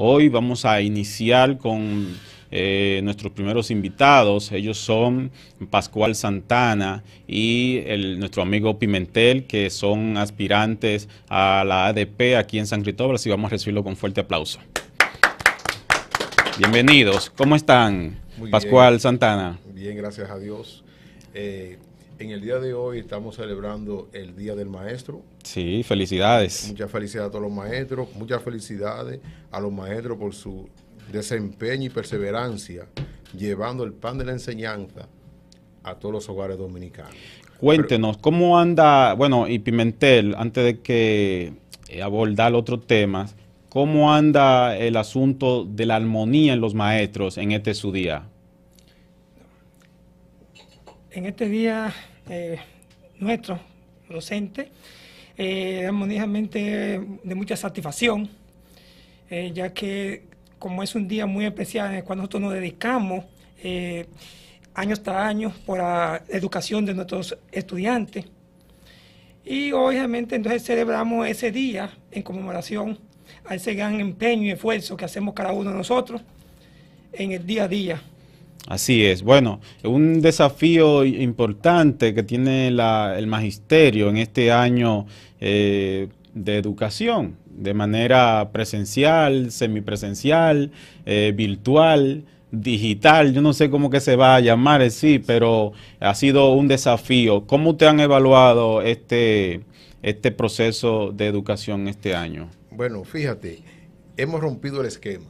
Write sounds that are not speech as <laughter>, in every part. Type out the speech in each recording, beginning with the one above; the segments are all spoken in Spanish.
Hoy vamos a iniciar con eh, nuestros primeros invitados. Ellos son Pascual Santana y nuestro amigo Pimentel, que son aspirantes a la ADP aquí en San Cristóbal. Así vamos a recibirlo con fuerte aplauso. Bienvenidos. ¿Cómo están? Pascual Santana. Bien, gracias a Dios. Eh, en el día de hoy estamos celebrando el Día del Maestro, Sí, felicidades. Muchas felicidades a todos los maestros, muchas felicidades a los maestros por su desempeño y perseverancia, llevando el pan de la enseñanza a todos los hogares dominicanos. Cuéntenos, ¿cómo anda, bueno, y Pimentel, antes de que eh, abordar otro tema, ¿cómo anda el asunto de la armonía en los maestros en este su día? En este día eh, nuestro, docente, eh, armoniosamente de mucha satisfacción, eh, ya que como es un día muy especial en el cual nosotros nos dedicamos eh, año años tras año por la educación de nuestros estudiantes. Y obviamente entonces celebramos ese día en conmemoración a ese gran empeño y esfuerzo que hacemos cada uno de nosotros en el día a día. Así es. Bueno, un desafío importante que tiene el magisterio en este año eh, de educación, de manera presencial, semipresencial, eh, virtual, digital, yo no sé cómo que se va a llamar, eh, sí, pero ha sido un desafío. ¿Cómo te han evaluado este, este proceso de educación este año? Bueno, fíjate, hemos rompido el esquema.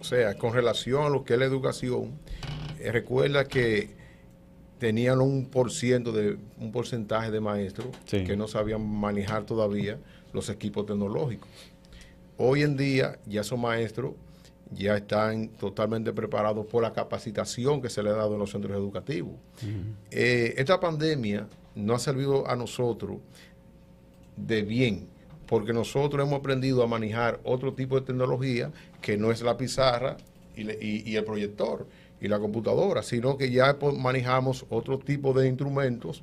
O sea, con relación a lo que es la educación, eh, recuerda que tenían un por de un porcentaje de maestros que no sabían manejar todavía los equipos tecnológicos. Hoy en día ya son maestros, ya están totalmente preparados por la capacitación que se les ha dado en los centros educativos. Eh, esta pandemia no ha servido a nosotros de bien, porque nosotros hemos aprendido a manejar otro tipo de tecnología que no es la pizarra y el proyector y la computadora, sino que ya manejamos otro tipo de instrumentos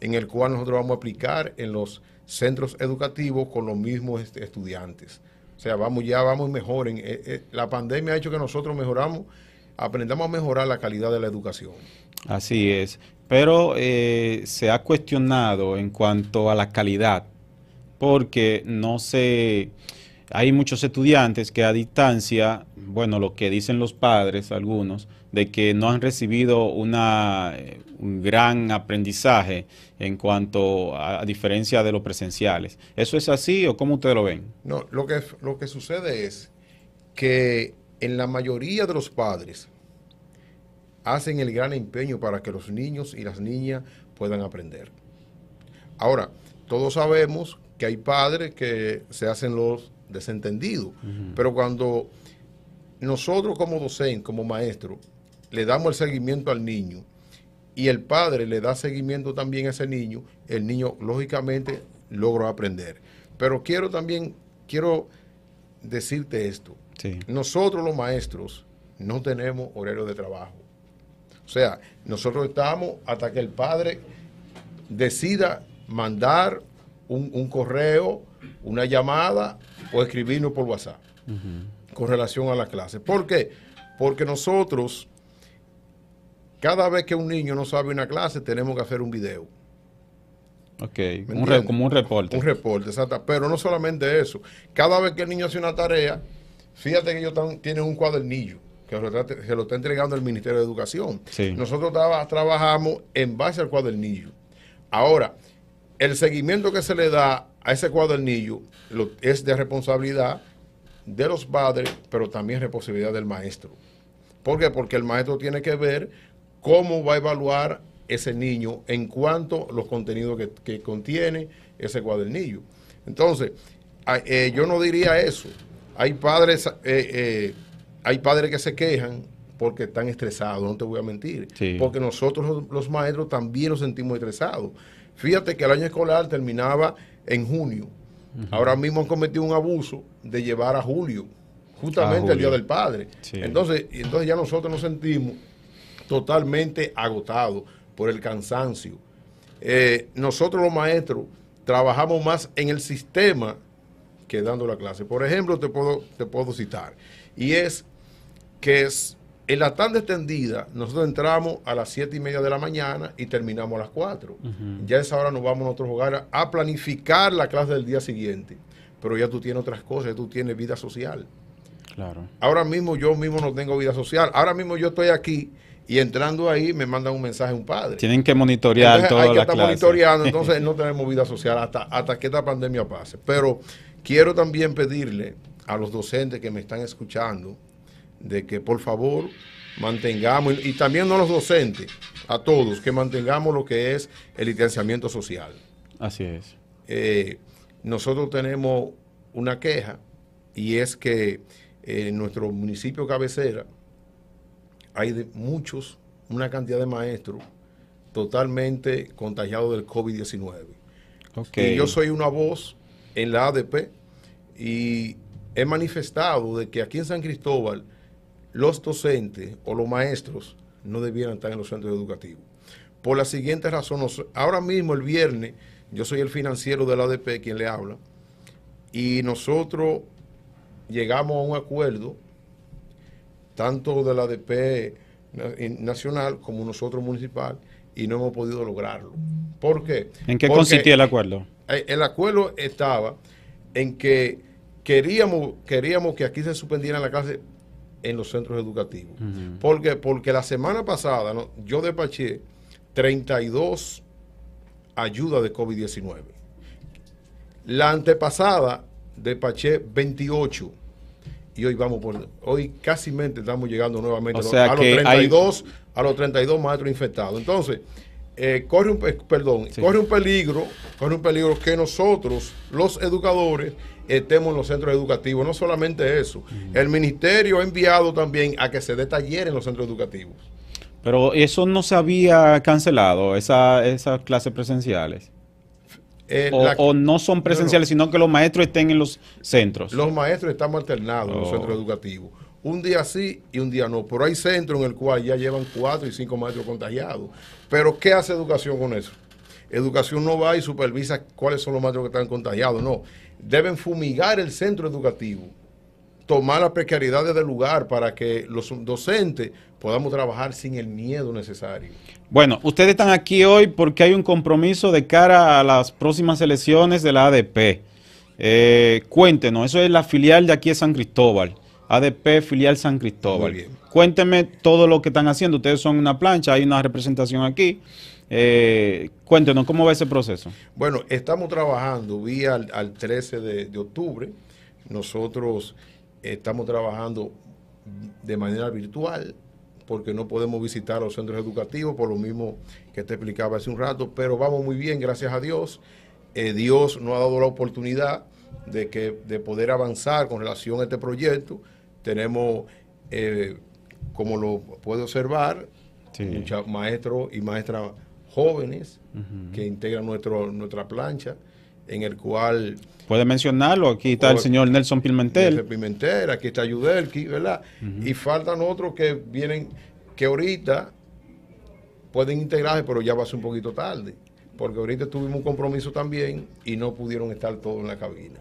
en el cual nosotros vamos a aplicar en los centros educativos con los mismos este, estudiantes. O sea, vamos ya, vamos mejoren. Eh, eh, la pandemia ha hecho que nosotros mejoramos, aprendamos a mejorar la calidad de la educación. Así es. Pero eh, se ha cuestionado en cuanto a la calidad, porque no se hay muchos estudiantes que a distancia, bueno, lo que dicen los padres, algunos, de que no han recibido eh, un gran aprendizaje en cuanto a, diferencia de los presenciales. ¿Eso es así o cómo ustedes lo ven? No, lo que, lo que sucede es que en la mayoría de los padres hacen el gran empeño para que los niños y las niñas puedan aprender. Ahora, todos sabemos que hay padres que se hacen los desentendido. Pero cuando nosotros como docente, como maestro, le damos el seguimiento al niño y el padre le da seguimiento también a ese niño, el niño lógicamente logra aprender. Pero quiero también, quiero decirte esto. Nosotros los maestros no tenemos horario de trabajo. O sea, nosotros estamos hasta que el padre decida mandar un, un correo, una llamada o escribirnos por WhatsApp con relación a la clase. ¿Por qué? Porque nosotros, cada vez que un niño no sabe una clase, tenemos que hacer un video. Ok, como un reporte. Un reporte, exacto. Pero no solamente eso. Cada vez que el niño hace una tarea, fíjate que ellos tienen un cuadernillo que se lo está entregando el Ministerio de Educación. Nosotros trabajamos en base al cuadernillo. Ahora, el seguimiento que se le da a ese cuadernillo es de responsabilidad de los padres, pero también responsabilidad del maestro. ¿Por qué? Porque el maestro tiene que ver cómo va a evaluar ese niño en cuanto a los contenidos que, contiene ese cuadernillo. Entonces, eh, yo no diría eso. Hay padres, eh, eh, hay padres que se quejan porque están estresados, no te voy a mentir. Porque nosotros los maestros también nos sentimos estresados. Fíjate que el año escolar terminaba en junio. Ahora mismo han cometido un abuso de llevar a julio, justamente el Día del Padre. Entonces, entonces ya nosotros nos sentimos totalmente agotados por el cansancio. Eh, nosotros los maestros trabajamos más en el sistema que dando la clase. Por ejemplo, te puedo, te puedo citar, y es que es en la tanda extendida, nosotros entramos a las siete y media de la mañana y terminamos a las 4. Ya a esa hora nos vamos a otro hogar a planificar la clase del día siguiente. Pero ya tú tienes otras cosas, tú tienes vida social. Claro. Ahora mismo yo mismo no tengo vida social. Ahora mismo yo estoy aquí y entrando ahí me mandan un mensaje un padre. Tienen que monitorear entonces, toda hay que estar monitoreando, <laughs> entonces no tenemos vida social hasta, hasta que esta pandemia pase. Pero quiero también pedirle a los docentes que me están escuchando, de que por favor mantengamos, y también a los docentes, a todos, que mantengamos lo que es el licenciamiento social. Así es. Eh, nosotros tenemos una queja y es que en nuestro municipio cabecera hay de muchos, una cantidad de maestros totalmente contagiados del COVID-19. yo soy una voz en la ADP y he manifestado de que aquí en San Cristóbal los docentes o los maestros no debieran estar en los centros educativos. Por la siguiente razón, ahora mismo el viernes, yo soy el financiero de la ADP quien le habla, y nosotros llegamos a un acuerdo, tanto de la ADP nacional como nosotros municipal, y no hemos podido lograrlo. ¿Por qué? ¿En qué consistía el acuerdo? Eh, el acuerdo estaba en que queríamos, queríamos que aquí se suspendiera la clase en los centros educativos. porque, porque la semana pasada yo despaché 32 ayudas de COVID-19. La antepasada despaché 28 y hoy vamos por hoy casi estamos llegando nuevamente a los 32 a los 32 maestros infectados entonces eh, corre un eh, perdón corre un peligro corre un peligro que nosotros los educadores estemos en los centros educativos. No solamente eso, el ministerio ha enviado también a que se dé taller en los centros educativos. Pero eso no se había cancelado, esas clases presenciales. Eh, o, no son presenciales, sino que los maestros estén en los centros. Los maestros están alternados en los oh. centros educativos. Un día sí y un día no. Pero hay centros en el cual ya llevan cuatro y cinco maestros contagiados. Pero ¿qué hace educación con eso? Educación no va y supervisa cuáles son los maestros que están contagiados. No, deben fumigar el centro educativo, tomar las precariedades del lugar para que los docentes podamos trabajar sin el miedo necesario. Bueno, ustedes están aquí hoy porque hay un compromiso de cara a las próximas elecciones de la ADP. Eh, cuéntenos, eso es la filial de aquí de San Cristóbal, ADP filial San Cristóbal. Cuéntenme todo lo que están haciendo. Ustedes son una plancha, hay una representación aquí. Eh, cuéntenos, ¿cómo va ese proceso? Bueno, estamos trabajando vía al, 13 de, octubre. Nosotros estamos trabajando de manera virtual porque no podemos visitar los centros educativos por lo mismo que te explicaba hace un rato, pero vamos muy bien, gracias a Dios. Eh, Dios nos ha dado la oportunidad de, que, de poder avanzar con relación a este proyecto. Tenemos, eh, como lo puede observar, muchos maestros y maestras jóvenes que integran nuestro, nuestra plancha, en el cual... Puede mencionarlo, aquí está el señor Nelson Pimentel. Pimentel, aquí está Yudelki, ¿verdad? Y faltan otros que vienen, que ahorita pueden integrarse, pero ya va a ser un poquito tarde, porque ahorita tuvimos un compromiso también y no pudieron estar todos en la cabina.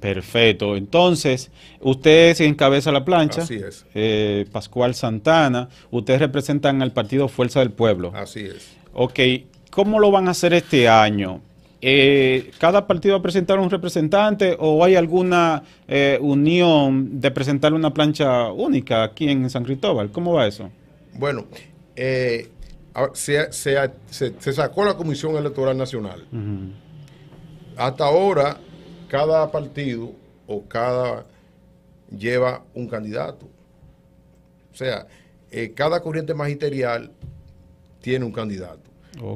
Perfecto. Entonces, ustedes se encabeza la plancha. Así es. Eh, Pascual Santana, ustedes representan al partido Fuerza del Pueblo. Así es. Ok, ¿cómo lo van a hacer este año? Eh, ¿Cada partido va a presentar un representante o hay alguna eh, unión de presentar una plancha única aquí en San Cristóbal? ¿Cómo va eso? Bueno, eh, se, sacó la Comisión Electoral Nacional. Hasta ahora, cada partido o cada lleva un candidato. O sea, cada corriente magisterial tiene un candidato.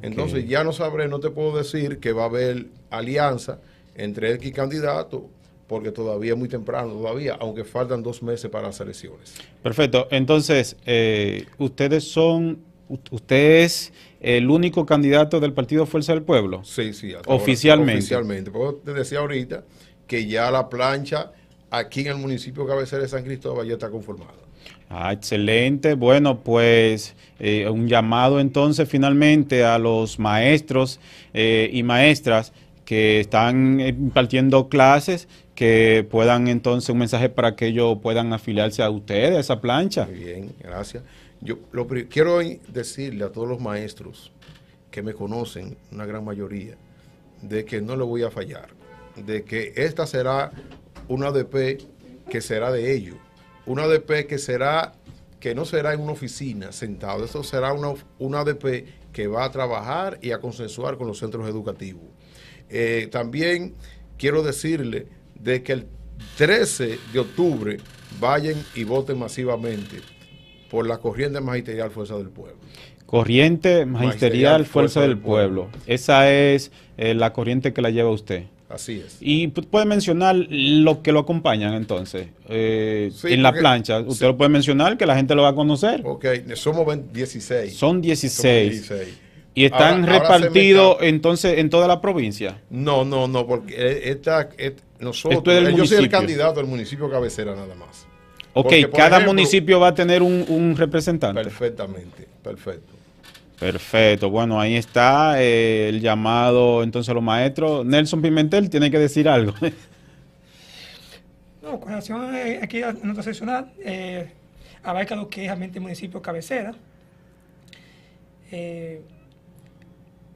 Entonces ya no sabré, no te puedo decir que va a haber alianza entre X candidato, porque todavía es muy temprano, todavía, aunque faltan dos meses para las elecciones. Perfecto. Entonces, eh, ustedes son, usted es el único candidato del Partido Fuerza del Pueblo. Sí, sí. Oficialmente. oficialmente. Porque te decía ahorita que ya la plancha aquí en el municipio cabecera de San Cristóbal ya está conformada. Ah, excelente. Bueno, pues eh, un llamado entonces finalmente a los maestros eh, y maestras que están eh, impartiendo clases, que puedan entonces un mensaje para que ellos puedan afiliarse a ustedes, a esa plancha. Muy bien, gracias. Yo lo, quiero decirle a todos los maestros que me conocen, una gran mayoría, de que no lo voy a fallar, de que esta será una ADP que será de ellos una ADP que será que no será en una oficina sentado, eso será una, una ADP que va a trabajar y a consensuar con los centros educativos. Eh, también quiero decirle de que el 13 de octubre vayan y voten masivamente por la corriente magisterial Fuerza del Pueblo. Corriente magisterial, Fuerza, del, pueblo. Esa es eh, la corriente que la lleva usted. Así es. Y puede mencionar lo que lo acompañan entonces eh, en la plancha. Usted lo puede mencionar que la gente lo va a conocer. Ok, somos 16. Son 16. ¿Y están repartidos entonces en toda la provincia? No, no, no, porque eh, esta, nosotros, eh, yo soy el candidato del municipio cabecera nada más. Ok, cada municipio va a tener un representante. Perfectamente, perfecto. Perfecto, bueno, ahí está eh, el llamado entonces a los maestros. Nelson Pimentel tiene que decir algo. <laughs> no, con relación eh, aquí a nota seccional, eh, abarca lo que es realmente el municipio cabecera.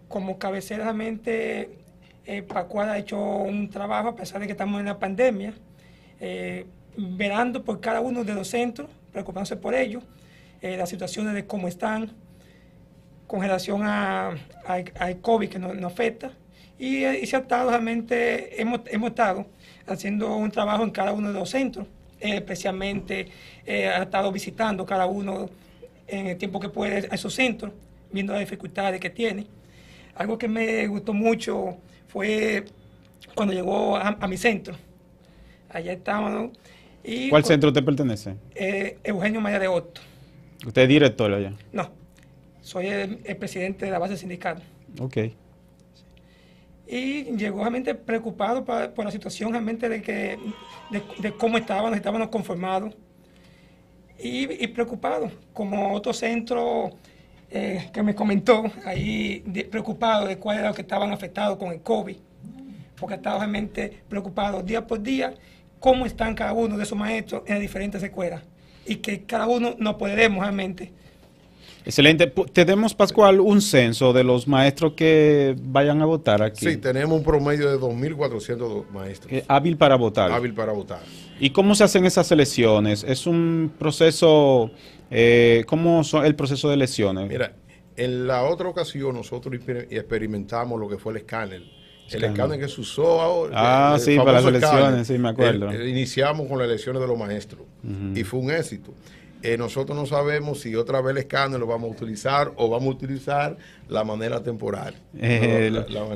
como cabecera realmente Pacuada ha hecho un trabajo a pesar de que estamos en la pandemia, verando por cada uno de los centros, preocupándose por ellos, las situaciones de cómo están, con relación a, COVID que nos, afecta. Y, eh, y, se ha estado realmente, hemos, estado haciendo un trabajo en cada uno de los centros, eh, especialmente eh, ha estado visitando cada uno en el tiempo que puede a esos centros, viendo las dificultades que tiene. Algo que me gustó mucho fue cuando llegó a, mi centro. Allá estábamos. ¿Cuál centro te pertenece? Eugenio María de Otto. ¿Usted es director allá? No, soy el, presidente de la base sindical. Ok. Y llegó realmente preocupado por la situación realmente de, que, de, cómo estaban, estábamos conformados. Y, preocupado, como otro centro eh, que me comentó ahí, preocupado de cuáles eran los que estaban afectados con el COVID, porque estaba realmente preocupado día por día cómo están cada uno de sus maestros en las diferentes escuelas y que cada uno no podemos realmente Excelente. ¿Tenemos, Pascual, un censo de los maestros que vayan a votar aquí? Sí, tenemos un promedio de 2.400 maestros. hábil para votar. Hábil para votar. ¿Y cómo se hacen esas elecciones? ¿Es un proceso, eh, cómo son el proceso de elecciones? Mira, en la otra ocasión nosotros experimentamos lo que fue el escáner. El escáner que se usó ahora. Ah, sí, para las elecciones, sí, me acuerdo. iniciamos con las elecciones de los maestros y fue un éxito. Eh, nosotros no sabemos si otra vez el escándalo lo vamos a utilizar o vamos a utilizar la manera temporal. Eh,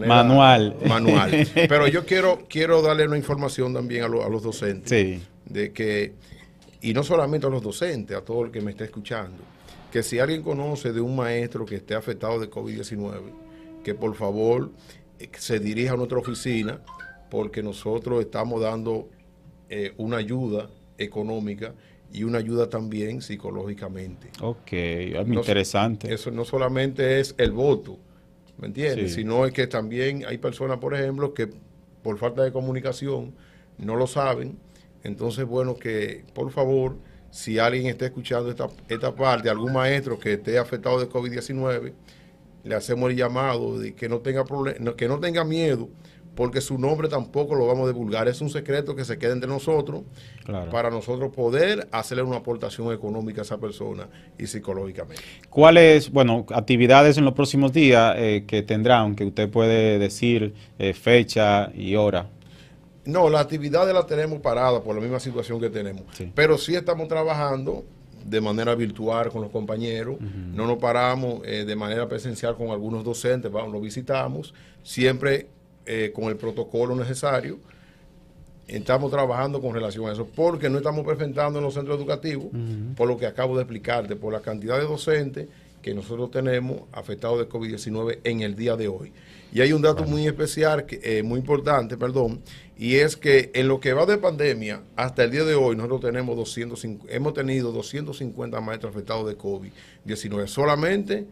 manual. Manual. <laughs> Pero yo quiero, quiero darle una información también a, los docentes. De que, y no solamente a los docentes, a todo el que me esté escuchando, que si alguien conoce de un maestro que esté afectado de COVID-19, que por favor eh, se dirija a nuestra oficina porque nosotros estamos dando una ayuda económica y una ayuda también psicológicamente. Ok, ah, interesante. Eso no solamente es el voto, ¿me entiendes? Sino es que también hay personas, por ejemplo, que por falta de comunicación no lo saben. Entonces, bueno, que por favor, si alguien está escuchando esta, esta parte, algún maestro que esté afectado de COVID-19, le hacemos el llamado de que no tenga, que no tenga miedo porque su nombre tampoco lo vamos a divulgar. Es un secreto que se quede entre nosotros para nosotros poder hacerle una aportación económica a esa persona y psicológicamente. ¿Cuáles, bueno, actividades en los próximos días eh, que tendrán, que usted puede decir eh, fecha y hora? No, las actividades las tenemos paradas por la misma situación que tenemos, pero sí estamos trabajando de manera virtual con los compañeros, no nos paramos eh, de manera presencial con algunos docentes, vamos, los visitamos, siempre eh, con el protocolo necesario. Estamos trabajando con relación a eso, porque no estamos presentando en los centros educativos, por lo que acabo de explicarte, por la cantidad de docentes que nosotros tenemos afectados de COVID-19 en el día de hoy. Y hay un dato muy especial, que, eh, muy importante, perdón, y es que en lo que va de pandemia, hasta el día de hoy, nosotros tenemos 250, hemos tenido 250 maestros afectados de COVID-19, solamente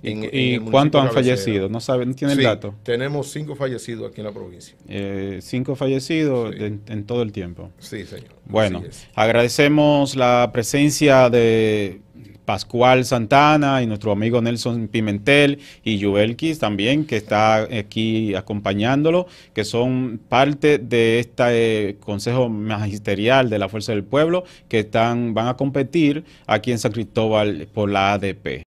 ¿Y, cuántos han fallecido? No saben, tiene el dato. Tenemos cinco fallecidos aquí en la provincia. Eh, cinco fallecidos en, todo el tiempo. Sí, señor. Bueno, agradecemos la presencia de Pascual Santana y nuestro amigo Nelson Pimentel y Yuelquis también, que está aquí acompañándolo, que son parte de este eh, Consejo Magisterial de la Fuerza del Pueblo, que están, van a competir aquí en San Cristóbal por la ADP.